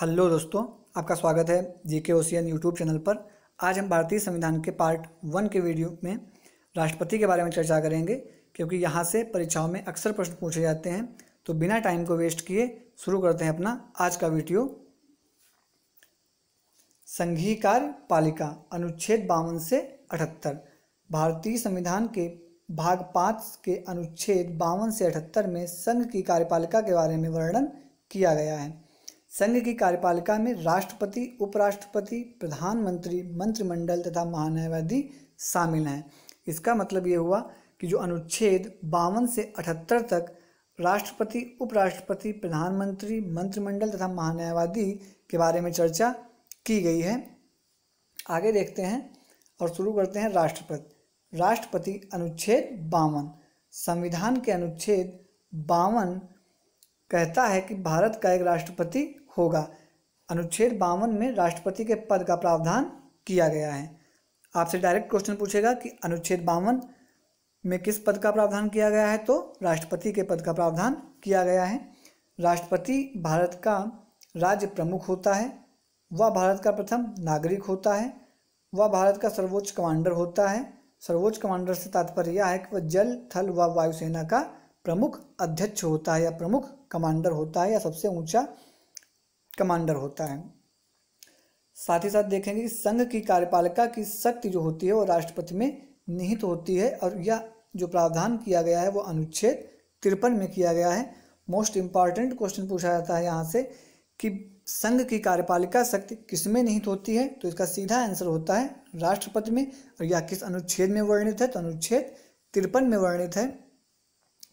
hello दोस्तों आपका स्वागत है जी के ओशियन यूट्यूब चैनल पर आज हम भारतीय संविधान के पार्ट वन के वीडियो में राष्ट्रपति के बारे में चर्चा करेंगे क्योंकि यहाँ से परीक्षाओं में अक्सर प्रश्न पूछे जाते हैं तो बिना टाइम को वेस्ट किए शुरू करते हैं अपना आज का वीडियो संघीय कार्य पालिका अनुच्छेद बावन से अठहत्तर भारतीय संविधान के भाग पाँच के अनुच्छेद बावन से अठहत्तर में संघ की कार्यपालिका के बारे में वर्णन किया गया है संघ की कार्यपालिका में राष्ट्रपति उपराष्ट्रपति प्रधानमंत्री मंत्रिमंडल तथा महान्यायवादी शामिल हैं इसका मतलब ये हुआ कि जो अनुच्छेद बावन से अठहत्तर तक राष्ट्रपति उपराष्ट्रपति प्रधानमंत्री मंत्रिमंडल तथा महान्यायवादी के बारे में चर्चा की गई है आगे देखते हैं और शुरू करते हैं राष्ट्रपति राष्ट्रपति अनुच्छेद बावन संविधान के अनुच्छेद बावन कहता है कि भारत का एक राष्ट्रपति होगा अनुच्छेद बावन में राष्ट्रपति के पद का प्रावधान किया गया है आपसे डायरेक्ट क्वेश्चन पूछेगा कि अनुच्छेद बावन में किस पद का प्रावधान किया गया है तो राष्ट्रपति के पद का प्रावधान किया गया है राष्ट्रपति भारत का राज्य प्रमुख होता है वह भारत का प्रथम नागरिक होता है वह भारत का सर्वोच्च कमांडर होता है सर्वोच्च कमांडर से तात्पर्य यह है कि वह जल थल व वायुसेना का प्रमुख अध्यक्ष होता है या प्रमुख कमांडर होता है या सबसे ऊंचा कमांडर होता है साथ ही साथ देखेंगे कि संघ की कार्यपालिका की शक्ति जो होती है वो राष्ट्रपति में निहित होती है और यह जो प्रावधान किया गया है वो अनुच्छेद तिरपन में किया गया है मोस्ट इम्पॉर्टेंट क्वेश्चन पूछा जाता है यहाँ से कि संघ की कार्यपालिका शक्ति किस में निहित होती है तो इसका सीधा आंसर होता है राष्ट्रपति में और यह किस अनुच्छेद में वर्णित है तो अनुच्छेद तिरपन में वर्णित है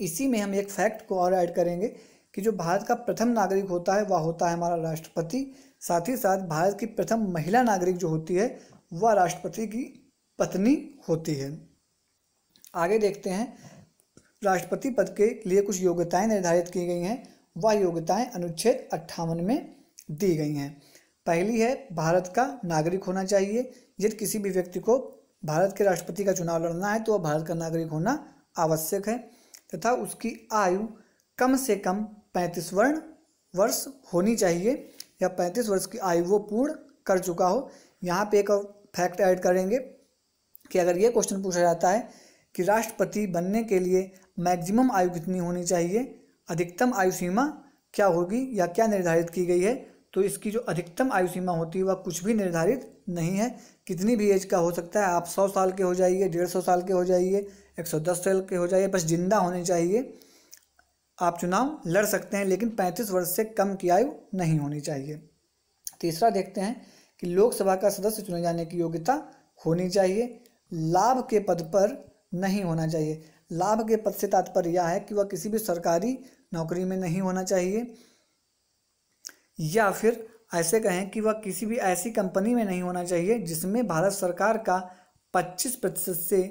इसी में हम एक फैक्ट को और ऐड करेंगे कि जो भारत का प्रथम नागरिक होता है वह होता है हमारा राष्ट्रपति साथ ही साथ भारत की प्रथम महिला नागरिक जो होती है वह राष्ट्रपति की पत्नी होती है आगे देखते हैं राष्ट्रपति पद के लिए कुछ योग्यताएं निर्धारित की गई हैं वह योग्यताएं अनुच्छेद अट्ठावन में दी गई हैं पहली है भारत का नागरिक होना चाहिए यदि किसी भी व्यक्ति को भारत के राष्ट्रपति का चुनाव लड़ना है तो वह भारत का नागरिक होना आवश्यक है तथा उसकी आयु कम से कम पैंतीस वर्ण वर्ष होनी चाहिए या पैंतीस वर्ष की आयु वो पूर्ण कर चुका हो यहाँ पे एक फैक्ट ऐड करेंगे कि अगर ये क्वेश्चन पूछा जाता है कि राष्ट्रपति बनने के लिए मैक्सिमम आयु कितनी होनी चाहिए अधिकतम आयु सीमा क्या होगी या क्या निर्धारित की गई है तो इसकी जो अधिकतम आयु सीमा होती है वह कुछ भी निर्धारित नहीं है कितनी भी एज का हो सकता है आप सौ साल के हो जाइए डेढ़ सौ साल के हो जाइए एक सौ दस साल के हो जाइए बस जिंदा होने चाहिए आप चुनाव लड़ सकते हैं लेकिन 35 वर्ष से कम की आयु नहीं होनी चाहिए तीसरा देखते हैं कि लोकसभा का सदस्य चुने जाने की योग्यता होनी चाहिए लाभ के पद पर नहीं होना चाहिए लाभ के पद से तात्पर्य यह है कि वह किसी भी सरकारी नौकरी में नहीं होना चाहिए या फिर ऐसे कहें कि वह किसी भी ऐसी कंपनी में नहीं होना चाहिए जिसमें भारत सरकार का 25 प्रतिशत से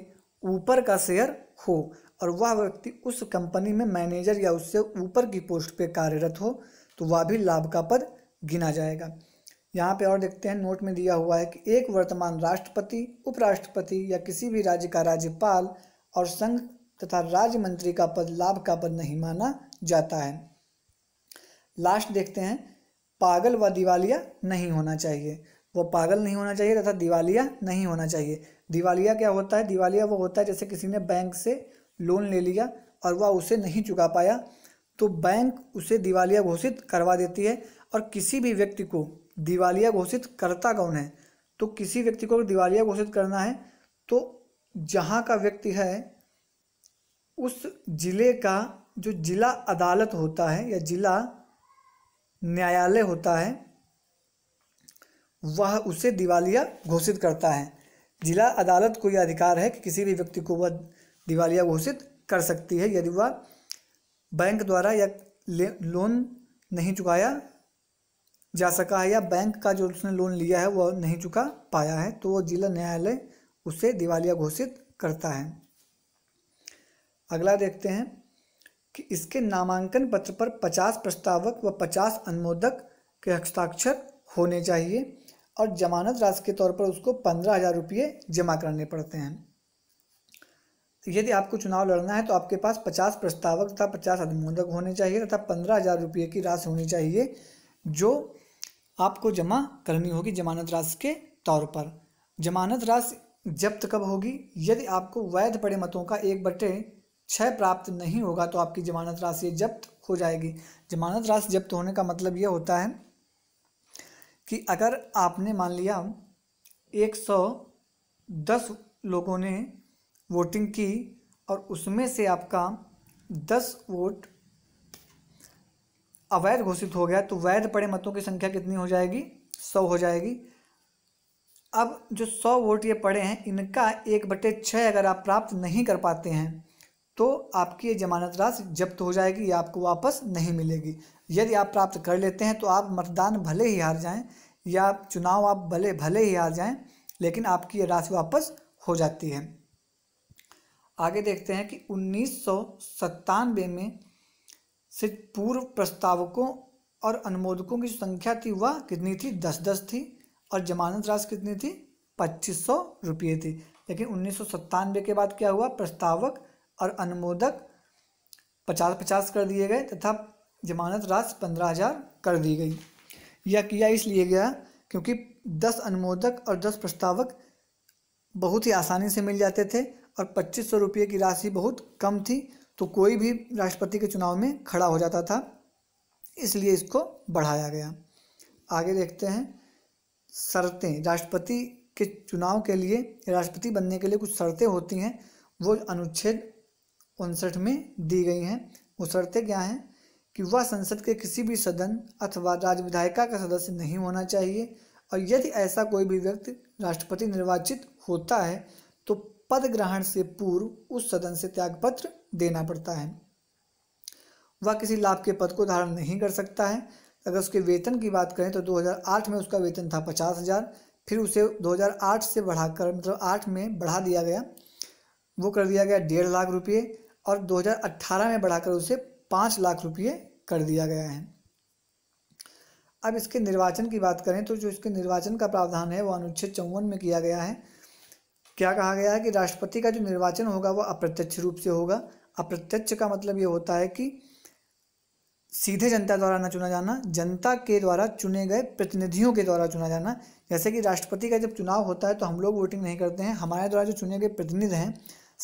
ऊपर का शेयर हो और वह व्यक्ति उस कंपनी में मैनेजर या उससे ऊपर की पोस्ट पे कार्यरत हो तो वह भी लाभ का पद गिना जाएगा यहाँ पे और देखते हैं नोट में दिया हुआ है कि एक वर्तमान राष्ट्रपति उपराष्ट्रपति या किसी भी राज्य का राज्यपाल और संघ तथा राज्य मंत्री का पद लाभ का पद नहीं माना जाता है लास्ट देखते हैं पागल व दिवालिया नहीं होना चाहिए वो पागल नहीं होना चाहिए तथा दिवालिया नहीं होना चाहिए दिवालिया क्या होता है दिवालिया वो होता है जैसे किसी ने बैंक से लोन ले लिया और वह उसे नहीं चुका पाया तो बैंक उसे दिवालिया घोषित करवा देती है और किसी भी व्यक्ति को दिवालिया घोषित करता कौन है तो किसी व्यक्ति को दिवालिया घोषित करना है तो जहाँ का व्यक्ति है उस ज़िले का जो ज़िला अदालत होता है या ज़िला न्यायालय होता है वह उसे दिवालिया घोषित करता है जिला अदालत को यह अधिकार है कि किसी भी व्यक्ति को वह दिवालिया घोषित कर सकती है यदि वह बैंक द्वारा या लोन नहीं चुकाया जा सका है या बैंक का जो उसने लोन लिया है वह नहीं चुका पाया है तो वो जिला न्यायालय उसे दिवालिया घोषित करता है अगला देखते हैं कि इसके नामांकन पत्र पर पचास प्रस्तावक व पचास अनुमोदक के हस्ताक्षर होने चाहिए और जमानत राशि के तौर पर उसको पंद्रह हज़ार रुपये जमा करने पड़ते हैं यदि आपको चुनाव लड़ना है तो आपके पास पचास प्रस्तावक तथा पचास अनुमोदक होने चाहिए तथा पंद्रह हज़ार रुपये की राशि होनी चाहिए जो आपको जमा करनी होगी जमानत राशि के तौर पर जमानत राशि जब्त कब होगी यदि आपको वैध पड़े मतों का एक बटे छः प्राप्त नहीं होगा तो आपकी जमानत राशि जब्त हो जाएगी जमानत राशि जब्त होने का मतलब ये होता है कि अगर आपने मान लिया एक सौ दस लोगों ने वोटिंग की और उसमें से आपका दस वोट अवैध घोषित हो गया तो वैध पड़े मतों की संख्या कितनी हो जाएगी सौ हो जाएगी अब जो सौ वोट ये पड़े हैं इनका एक बटे छः अगर आप प्राप्त नहीं कर पाते हैं तो आपकी ये जमानत राशि जब्त हो जाएगी या आपको वापस नहीं मिलेगी यदि आप प्राप्त कर लेते हैं तो आप मतदान भले ही हार जाएं या चुनाव आप भले भले ही हार जाएं लेकिन आपकी ये राशि वापस हो जाती है आगे देखते हैं कि उन्नीस में से पूर्व प्रस्तावकों और अनुमोदकों की संख्या थी वह कितनी थी दस दस थी और जमानत राशि कितनी थी पच्चीस सौ रुपये थी लेकिन उन्नीस के बाद क्या हुआ प्रस्तावक और अनुमोदक पचास पचास कर दिए गए तथा जमानत राशि पंद्रह हज़ार कर दी गई यह किया इसलिए गया क्योंकि दस अनुमोदक और दस प्रस्तावक बहुत ही आसानी से मिल जाते थे और पच्चीस सौ रुपये की राशि बहुत कम थी तो कोई भी राष्ट्रपति के चुनाव में खड़ा हो जाता था इसलिए इसको बढ़ाया गया आगे देखते हैं शर्तें राष्ट्रपति के चुनाव के लिए राष्ट्रपति बनने के लिए कुछ शर्तें होती हैं वो अनुच्छेद उनसठ में दी गई हैं वो शर्तें क्या हैं कि वह संसद के किसी भी सदन अथवा राज्य विधायिका का सदस्य नहीं होना चाहिए और यदि ऐसा कोई भी व्यक्ति राष्ट्रपति निर्वाचित होता है तो पद ग्रहण से पूर्व उस सदन से त्यागपत्र देना पड़ता है वह किसी लाभ के पद को धारण नहीं कर सकता है अगर उसके वेतन की बात करें तो 2008 में उसका वेतन था पचास हजार फिर उसे 2008 से बढ़ाकर मतलब आठ में बढ़ा दिया गया वो कर दिया गया डेढ़ लाख रुपये और 2018 में बढ़ाकर उसे पाँच लाख रुपये कर दिया गया है अब इसके निर्वाचन की बात करें तो जो इसके निर्वाचन का प्रावधान है वो अनुच्छेद चौवन में किया गया है क्या कहा गया है कि राष्ट्रपति का जो निर्वाचन होगा वो अप्रत्यक्ष रूप से होगा अप्रत्यक्ष का मतलब ये होता है कि सीधे जनता द्वारा ना चुना जाना जनता के द्वारा चुने गए प्रतिनिधियों के द्वारा चुना जाना जैसे कि राष्ट्रपति का जब चुनाव होता है तो हम लोग वोटिंग नहीं करते हैं हमारे द्वारा जो चुने गए प्रतिनिधि हैं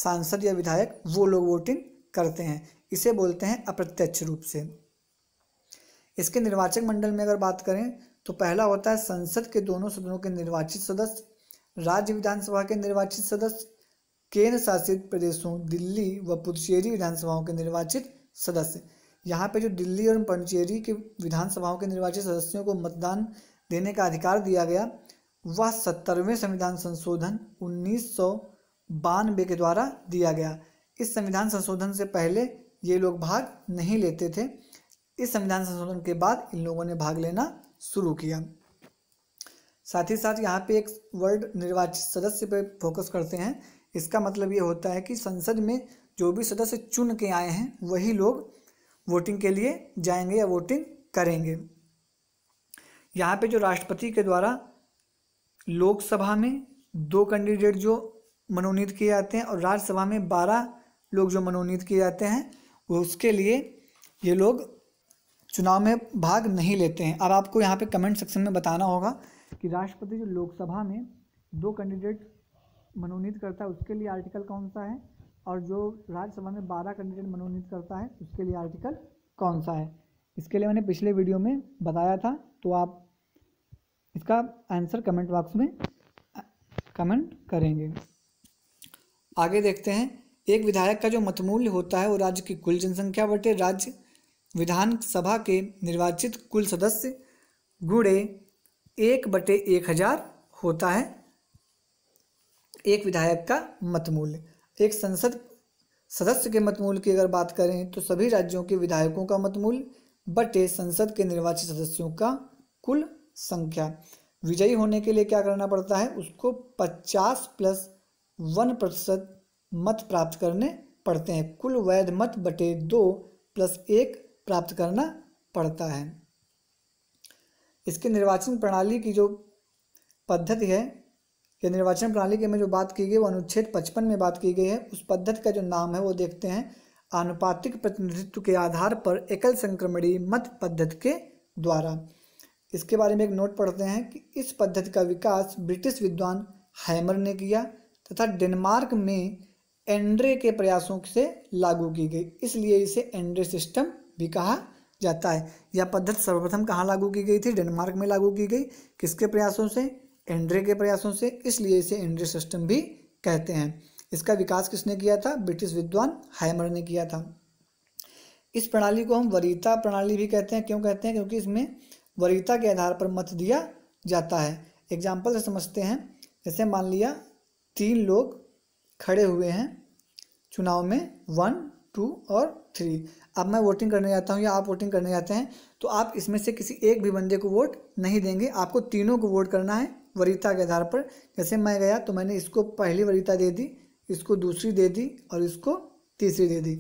सांसद या विधायक वो लोग वोटिंग करते हैं इसे बोलते हैं अप्रत्यक्ष रूप से इसके निर्वाचक मंडल में अगर बात करें तो पहला होता है संसद के दोनों सदनों के निर्वाचित सदस्य राज्य विधानसभा के निर्वाचित सदस्य केंद्र शासित प्रदेशों दिल्ली व पुदुचेरी विधानसभाओं के निर्वाचित सदस्य यहाँ पे जो दिल्ली और पंचेरी के विधानसभाओं के निर्वाचित सदस्यों को मतदान देने का अधिकार दिया गया वह सत्तरवें संविधान संशोधन उन्नीस के द्वारा दिया गया इस संविधान संशोधन से पहले ये लोग भाग नहीं लेते थे इस संविधान संशोधन के बाद इन लोगों ने भाग लेना शुरू किया साथ ही साथ यहाँ पे एक वर्ड निर्वाचित सदस्य पे फोकस करते हैं इसका मतलब ये होता है कि संसद में जो भी सदस्य चुन के आए हैं वही लोग वोटिंग के लिए जाएंगे या वोटिंग करेंगे यहाँ पे जो राष्ट्रपति के द्वारा लोकसभा में दो कैंडिडेट जो मनोनीत किए जाते हैं और राज्यसभा में बारह लोग जो मनोनीत किए जाते हैं वो उसके लिए ये लोग चुनाव में भाग नहीं लेते हैं अब आपको यहाँ पे कमेंट सेक्शन में बताना होगा कि राष्ट्रपति जो लोकसभा में दो कैंडिडेट मनोनीत करता है उसके लिए आर्टिकल कौन सा है और जो राज्यसभा में बारह कैंडिडेट मनोनीत करता है उसके लिए आर्टिकल कौन सा है इसके लिए मैंने पिछले वीडियो में बताया था तो आप इसका आंसर कमेंट बॉक्स में कमेंट करेंगे आगे देखते हैं एक विधायक का जो मतमूल्य होता है वो राज्य की कुल जनसंख्या बटे राज्य विधानसभा के निर्वाचित कुल सदस्य गुड़े एक बटे एक हज़ार होता है एक विधायक का मतमूल्य एक संसद सदस्य के मतमूल की अगर बात करें तो सभी राज्यों के विधायकों का मतमूल बटे संसद के निर्वाचित सदस्यों का कुल संख्या विजयी होने के लिए क्या करना पड़ता है उसको 50 प्लस वन प्रतिशत मत प्राप्त करने पड़ते हैं कुल वैध मत बटे दो प्लस एक प्राप्त करना पड़ता है इसके निर्वाचन प्रणाली की जो पद्धति है या निर्वाचन प्रणाली की में जो बात की गई वो अनुच्छेद पचपन में बात की गई है उस पद्धति का जो नाम है वो देखते हैं आनुपातिक प्रतिनिधित्व के आधार पर एकल संक्रमणी मत पद्धति के द्वारा इसके बारे में एक नोट पढ़ते हैं कि इस पद्धति का विकास ब्रिटिश विद्वान हैमर ने किया तथा डेनमार्क में एंड्रे के प्रयासों से लागू की गई इसलिए इसे एंड्रे सिस्टम भी कहा जाता है यह पद्धति सर्वप्रथम कहाँ लागू की गई थी डेनमार्क में लागू की गई किसके प्रयासों से एंड्रे के प्रयासों से इसलिए इसे एंड्रे सिस्टम भी कहते हैं इसका विकास किसने किया था ब्रिटिश विद्वान हैमर ने किया था इस प्रणाली को हम वरीता प्रणाली भी कहते हैं क्यों कहते हैं क्योंकि इसमें वरीता के आधार पर मत दिया जाता है एग्जाम्पल से समझते हैं जैसे मान लिया तीन लोग खड़े हुए हैं चुनाव में वन टू और थ्री अब मैं वोटिंग करने जाता हूँ या आप वोटिंग करने जाते हैं तो आप इसमें से किसी एक भी बंदे को वोट नहीं देंगे आपको तीनों को वोट करना है वरीता के आधार पर जैसे मैं गया तो मैंने इसको पहली वरीता दे दी इसको दूसरी दे दी और इसको तीसरी दे दी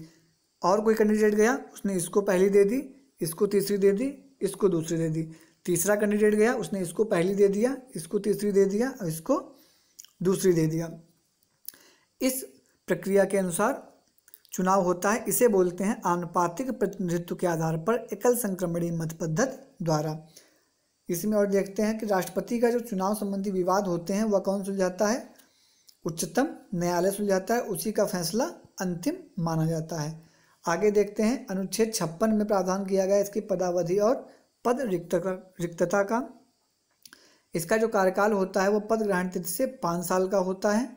और कोई कैंडिडेट गया उसने इसको पहली दे दी इसको तीसरी दे दी इसको दूसरी दे दी तीसरा कैंडिडेट गया उसने इसको पहली दे दिया इसको तीसरी दे दिया और इसको दूसरी दे दिया इस प्रक्रिया के अनुसार चुनाव होता है इसे बोलते हैं आनुपातिक प्रतिनिधित्व के आधार पर एकल संक्रमणीय मत पद्धत द्वारा इसमें और देखते हैं कि राष्ट्रपति का जो चुनाव संबंधी विवाद होते हैं वह कौन सुलझाता है उच्चतम न्यायालय सुलझाता है उसी का फैसला अंतिम माना जाता है आगे देखते हैं अनुच्छेद छप्पन में प्रावधान किया गया इसकी पदावधि और पद रिक्त रिक्तता का इसका जो कार्यकाल होता है वो पद ग्रहण तिथि से पाँच साल का होता है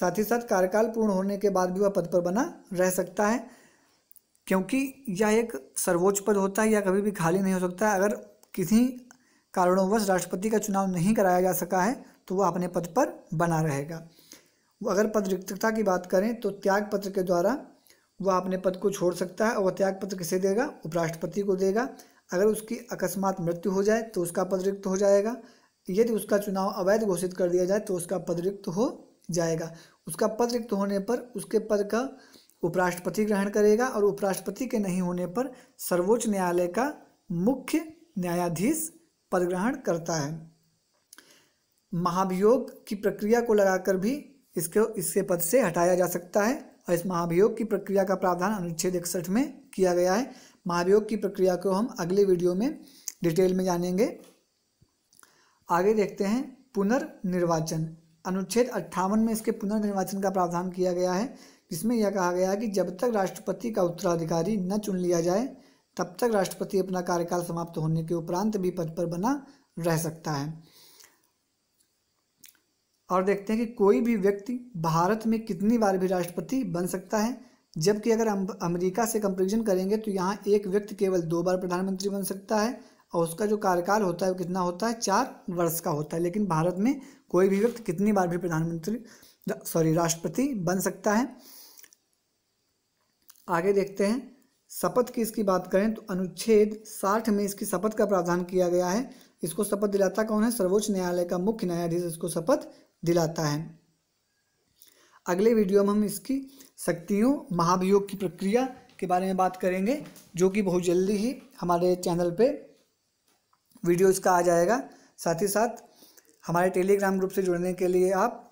साथ ही साथ कार्यकाल पूर्ण होने के बाद भी वह पद पर बना रह सकता है क्योंकि यह एक सर्वोच्च पद होता है या कभी भी खाली नहीं हो सकता अगर किसी कारणवश राष्ट्रपति का चुनाव नहीं कराया जा सका है तो वह अपने पद पर बना रहेगा अगर पद रिक्तता की बात करें तो त्याग पत्र के द्वारा वह अपने पद को छोड़ सकता है और वह त्याग पत्र किसे देगा उपराष्ट्रपति को देगा अगर उसकी अकस्मात मृत्यु हो जाए तो उसका पद रिक्त हो जाएगा यदि उसका चुनाव अवैध घोषित कर दिया जाए तो उसका पद रिक्त हो जाएगा उसका पद रिक्त होने पर उसके पद का उपराष्ट्रपति ग्रहण करेगा और उपराष्ट्रपति के नहीं होने पर सर्वोच्च न्यायालय का मुख्य न्यायाधीश पद ग्रहण करता है महाभियोग की प्रक्रिया को लगाकर भी इसको इसके पद से हटाया जा सकता है और इस महाभियोग की प्रक्रिया का प्रावधान अनुच्छेद इकसठ में किया गया है महाभियोग की प्रक्रिया को हम अगले वीडियो में डिटेल में जानेंगे आगे देखते हैं पुनर्निर्वाचन अनुच्छेद अट्ठावन में इसके पुनर्निर्वाचन का प्रावधान किया गया है जिसमें यह कहा गया है कि जब तक राष्ट्रपति का उत्तराधिकारी न चुन लिया जाए तब तक राष्ट्रपति अपना कार्यकाल समाप्त होने के उपरांत भी पद पर बना रह सकता है और देखते हैं कि कोई भी व्यक्ति भारत में कितनी बार भी राष्ट्रपति बन सकता है जबकि अगर अमेरिका से कंपेरिजन करेंगे तो यहाँ एक व्यक्ति केवल दो बार प्रधानमंत्री बन सकता है और उसका जो कार्यकाल होता है वो कितना होता है चार वर्ष का होता है लेकिन भारत में कोई भी व्यक्ति कितनी बार भी प्रधानमंत्री सॉरी राष्ट्रपति बन सकता है आगे देखते हैं शपथ की इसकी बात करें तो अनुच्छेद साठ में इसकी शपथ का प्रावधान किया गया है इसको शपथ दिलाता कौन है सर्वोच्च न्यायालय का मुख्य न्यायाधीश इसको शपथ दिलाता है अगले वीडियो में हम इसकी शक्तियों महाभियोग की प्रक्रिया के बारे में बात करेंगे जो कि बहुत जल्दी ही हमारे चैनल पे वीडियो इसका आ जाएगा साथ ही साथ हमारे टेलीग्राम ग्रुप से जुड़ने के लिए आप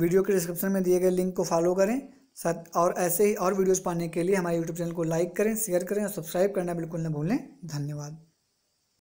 वीडियो के डिस्क्रिप्शन में दिए गए लिंक को फॉलो करें साथ और ऐसे ही और वीडियोस पाने के लिए हमारे यूट्यूब चैनल को लाइक करें शेयर करें और सब्सक्राइब करना बिल्कुल न भूलें धन्यवाद